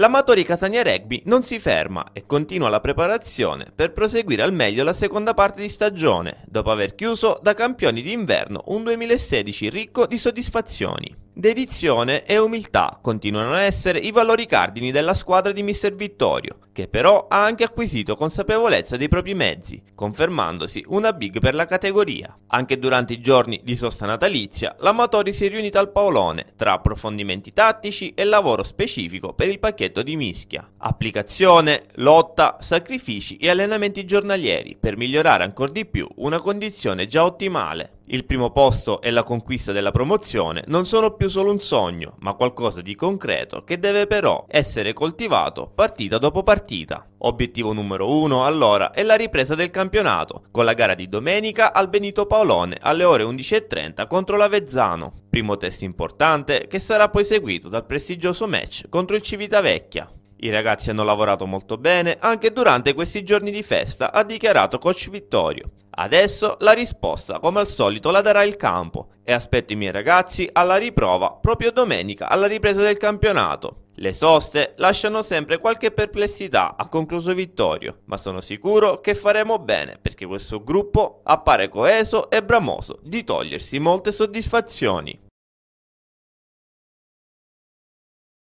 L'Amatori Catania Rugby non si ferma e continua la preparazione per proseguire al meglio la seconda parte di stagione, dopo aver chiuso da campioni d'inverno un 2016 ricco di soddisfazioni. Dedizione e umiltà continuano a essere i valori cardini della squadra di Mr. Vittorio, che però ha anche acquisito consapevolezza dei propri mezzi, confermandosi una big per la categoria. Anche durante i giorni di sosta natalizia, l'Amatori si è riunito al Paolone tra approfondimenti tattici e lavoro specifico per il pacchetto di mischia, applicazione, lotta, sacrifici e allenamenti giornalieri per migliorare ancora di più una condizione già ottimale. Il primo posto e la conquista della promozione non sono più solo un sogno, ma qualcosa di concreto che deve però essere coltivato partita dopo partita partita. Obiettivo numero 1 allora è la ripresa del campionato, con la gara di domenica al Benito Paolone alle ore 11.30 contro l'Avezzano. Primo test importante che sarà poi seguito dal prestigioso match contro il Civitavecchia. I ragazzi hanno lavorato molto bene anche durante questi giorni di festa, ha dichiarato coach Vittorio. Adesso la risposta, come al solito, la darà il campo e aspetto i miei ragazzi alla riprova proprio domenica alla ripresa del campionato. Le soste lasciano sempre qualche perplessità, a concluso Vittorio, ma sono sicuro che faremo bene perché questo gruppo appare coeso e bramoso di togliersi molte soddisfazioni.